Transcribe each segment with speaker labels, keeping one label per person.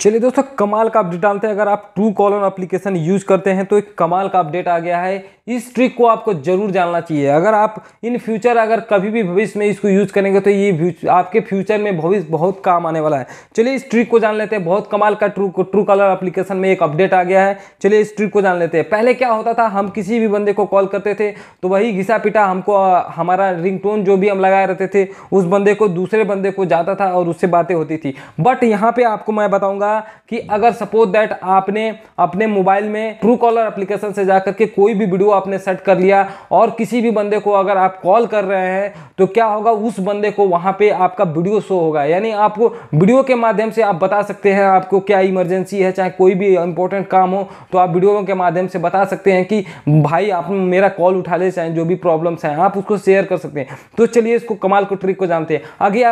Speaker 1: चलिए दोस्तों कमाल का अपडेट डालते हैं अगर आप ट्रू कॉलर एप्लीकेशन यूज़ करते हैं तो एक कमाल का अपडेट आ गया है इस ट्रिक को आपको जरूर जानना चाहिए अगर आप इन फ्यूचर अगर कभी भी भविष्य में इसको यूज़ करेंगे तो ये आपके फ्यूचर में भविष्य बहुत काम आने वाला है चलिए इस ट्रिक को जान लेते हैं बहुत कमाल का ट्रू ट्रू कॉलर अप्लीकेशन में एक अपडेट आ गया है चलिए इस ट्रिक को जान लेते हैं पहले क्या होता था हम किसी भी बंदे को कॉल करते थे तो वही घिसा पिटा हमको हमारा रिंग जो भी हम लगाए रहते थे उस बंदे को दूसरे बंदे को जाता था और उससे बातें होती थी बट यहाँ पर आपको मैं बताऊँगा होगा कि अगर सपोज दैट आपने अपने मोबाइल में ट्रू कॉलर एप्लीकेशन से जाकर के कोई भी वीडियो आपने सेट कर लिया और किसी भी बंदे को अगर आप कॉल कर रहे हैं तो क्या होगा उस बंदे को वहां पे आपका वीडियो शो होगा यानी आपको वीडियो के माध्यम से आप बता सकते हैं आपको क्या इमरजेंसी है चाहे कोई भी इंपॉर्टेंट काम हो तो आप वीडियो के माध्यम से बता सकते हैं कि भाई आप मेरा कॉल उठा ले चाहे जो भी प्रॉब्लम्स हैं आप उसको शेयर कर सकते हैं तो चलिए इसको कमाल को ट्रिक को जानते हैं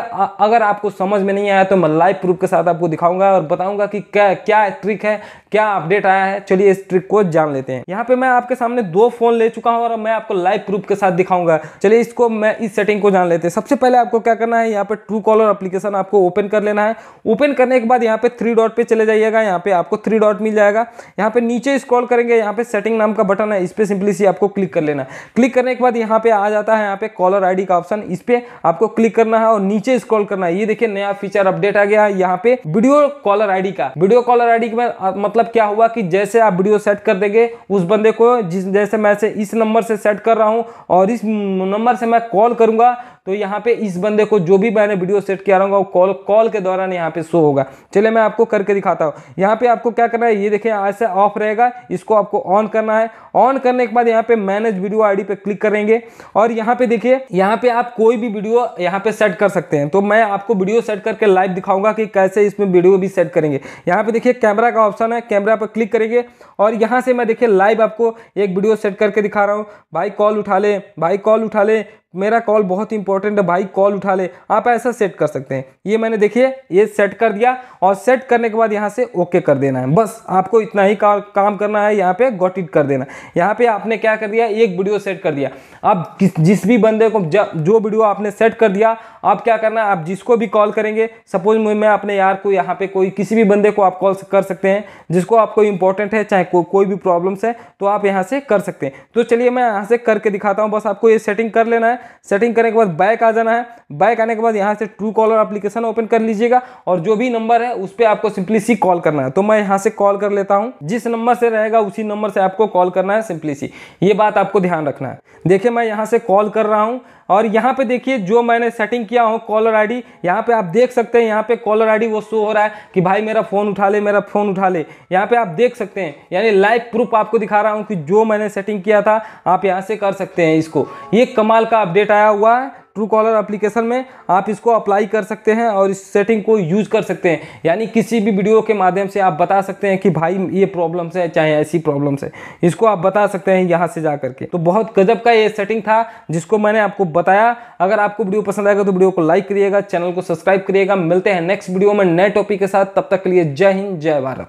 Speaker 1: अगर आपको समझ में नहीं आया तो मैं लाइव प्रूफ के साथ आपको दिखाऊंगा और बताऊँ बताऊंगा कि क्या क्या ट्रिक है क्या अपडेट आया है चलिए इस ट्रिक को जान लेते हैं यहाँ पे मैं आपके सामने दो फोन ले चुका हूँ और मैं आपको लाइव प्रूफ के साथ दिखाऊंगा चलिए इसको मैं इस सेटिंग को जान लेते हैं सबसे पहले आपको क्या करना है यहाँ पे ट्रू कॉलर अपलीकेशन आपको ओपन कर लेना है ओपन करने के बाद यहाँ पे थ्री डॉट पे चले जाइएगा यहाँ पे आपको थ्री डॉट मिल जाएगा यहाँ पे नीचे स्क्रॉल करेंगे यहाँ पे सेटिंग नाम का बटन है इस पर सिंपली सी आपको क्लिक कर लेना क्लिक करने के बाद यहाँ पे आ जाता है यहाँ पे कॉलर आईडी का ऑप्शन इस पर आपको क्लिक करना है और नीचे स्क्रॉल करना है ये देखिए नया फीचर अपडेट आ गया है यहाँ पे वीडियो कॉलर आईडी का वीडियो कॉलर आईडी का मतलब क्या हुआ कि जैसे आप वीडियो सेट कर देंगे उस बंदे को जिस जैसे मैं से इस नंबर से सेट कर रहा हूं और इस नंबर से मैं कॉल करूंगा तो यहाँ पे इस बंदे को जो भी मैंने वीडियो सेट किया रहूँगा वो कॉल कॉल के दौरान यहाँ पे शो होगा चलिए मैं आपको करके दिखाता हूँ यहाँ पे आपको क्या करना है ये देखिए ऐसे ऑफ रहेगा इसको आपको ऑन करना है ऑन करने के बाद यहाँ पे मैनेज वीडियो आईडी पे क्लिक करेंगे और यहाँ पे देखिए यहाँ पे आप कोई भी वीडियो यहाँ पे सेट कर सकते हैं तो मैं आपको वीडियो सेट करके लाइव दिखाऊंगा कि कैसे इसमें वीडियो भी सेट करेंगे यहाँ पे देखिए कैमरा का ऑप्शन है कैमरा पर क्लिक करेंगे और यहाँ से मैं देखिए लाइव आपको एक वीडियो सेट करके दिखा रहा हूँ भाई कॉल उठा ले भाई कॉल उठा ले मेरा कॉल बहुत इंपॉर्टेंट है भाई कॉल उठा ले आप ऐसा सेट कर सकते हैं ये मैंने देखिए ये सेट कर दिया और सेट करने के बाद यहाँ से ओके कर देना है बस आपको इतना ही का, काम करना है यहाँ पे गॉट इट कर देना यहाँ पे आपने क्या कर दिया एक वीडियो सेट कर दिया अब जिस भी बंदे को जो वीडियो आपने सेट कर दिया आप क्या करना आप जिसको भी कॉल करेंगे सपोज मैं अपने यार को यहाँ पे कोई किसी भी बंदे को आप कॉल कर सकते हैं जिसको आपको इंपॉर्टेंट है चाहे को, कोई भी प्रॉब्लम्स है तो आप यहाँ से कर सकते हैं तो चलिए मैं यहाँ से करके दिखाता हूँ बस आपको ये सेटिंग कर लेना है सेटिंग करने के बाद बैक आ जाना है बैक आने के बाद यहाँ से ट्रू कॉलर अप्लीकेशन ओपन कर लीजिएगा और जो भी नंबर है उस पर आपको सिंपली सी कॉल करना है तो मैं यहाँ से कॉल कर लेता हूँ जिस नंबर से रहेगा उसी नंबर से आपको कॉल करना है सिंपली सी ये बात आपको ध्यान रखना है देखिए मैं यहाँ से कॉल कर रहा हूँ और यहाँ पे देखिए जो मैंने सेटिंग किया हूँ कॉलर आईडी यहाँ पे आप देख सकते हैं यहाँ पे कॉलर आईडी वो शो हो रहा है कि भाई मेरा फ़ोन उठा ले मेरा फ़ोन उठा ले यहाँ पे आप देख सकते हैं यानी लाइव प्रूफ आपको दिखा रहा हूँ कि जो मैंने सेटिंग किया था आप यहाँ से कर सकते हैं इसको ये कमाल का अपडेट आया हुआ है ट्रू कॉलर अप्लीकेशन में आप इसको अप्लाई कर सकते हैं और इस सेटिंग को यूज़ कर सकते हैं यानी किसी भी वीडियो के माध्यम से आप बता सकते हैं कि भाई ये प्रॉब्लम्स है चाहे ऐसी प्रॉब्लम्स है इसको आप बता सकते हैं यहाँ से जा करके तो बहुत गजब का ये सेटिंग था जिसको मैंने आपको बताया अगर आपको वीडियो पसंद आएगा तो वीडियो को लाइक करिएगा चैनल को सब्सक्राइब करिएगा मिलते हैं नेक्स्ट वीडियो में नए टॉपिक के साथ तब तक के लिए जय हिंद जय भारत